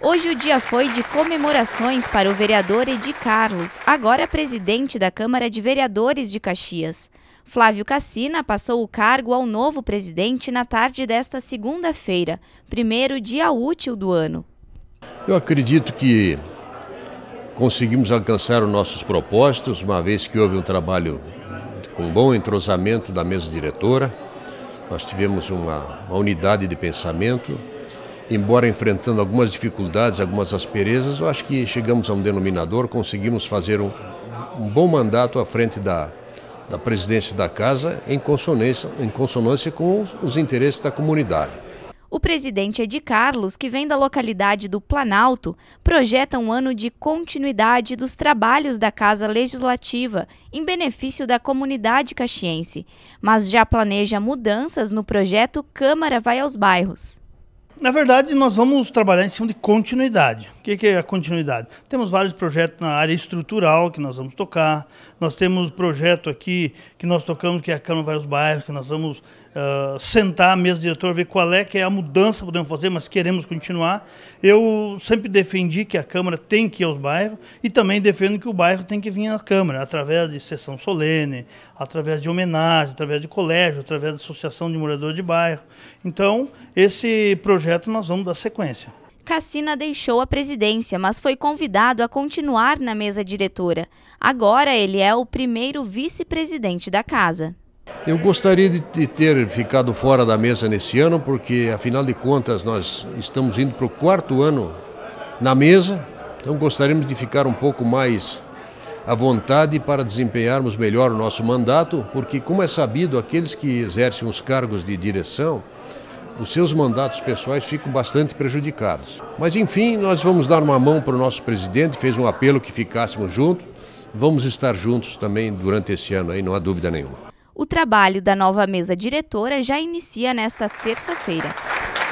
Hoje o dia foi de comemorações para o vereador Edi Carlos, agora presidente da Câmara de Vereadores de Caxias. Flávio Cassina passou o cargo ao novo presidente na tarde desta segunda-feira, primeiro dia útil do ano. Eu acredito que conseguimos alcançar os nossos propósitos, uma vez que houve um trabalho com bom entrosamento da mesa diretora. Nós tivemos uma, uma unidade de pensamento, embora enfrentando algumas dificuldades, algumas asperezas, eu acho que chegamos a um denominador, conseguimos fazer um, um bom mandato à frente da, da presidência da casa, em consonância, em consonância com os, os interesses da comunidade. O presidente Ed Carlos, que vem da localidade do Planalto, projeta um ano de continuidade dos trabalhos da Casa Legislativa em benefício da comunidade caxiense, mas já planeja mudanças no projeto Câmara Vai aos Bairros. Na verdade, nós vamos trabalhar em cima de continuidade. O que é a continuidade? Temos vários projetos na área estrutural que nós vamos tocar. Nós temos projeto aqui que nós tocamos, que é a Câmara vai aos bairros, que nós vamos sentar a mesa diretora diretor, ver qual é que é a mudança que podemos fazer, mas queremos continuar. Eu sempre defendi que a Câmara tem que ir aos bairros e também defendo que o bairro tem que vir à Câmara, através de sessão solene, através de homenagem, através de colégio, através de associação de moradores de bairro. Então, esse projeto nós vamos dar sequência. Cassina deixou a presidência, mas foi convidado a continuar na mesa diretora. Agora ele é o primeiro vice-presidente da casa. Eu gostaria de ter ficado fora da mesa nesse ano, porque afinal de contas nós estamos indo para o quarto ano na mesa, então gostaríamos de ficar um pouco mais à vontade para desempenharmos melhor o nosso mandato, porque, como é sabido, aqueles que exercem os cargos de direção, os seus mandatos pessoais ficam bastante prejudicados. Mas, enfim, nós vamos dar uma mão para o nosso presidente, fez um apelo que ficássemos juntos, vamos estar juntos também durante esse ano, aí não há dúvida nenhuma. O trabalho da nova mesa diretora já inicia nesta terça-feira.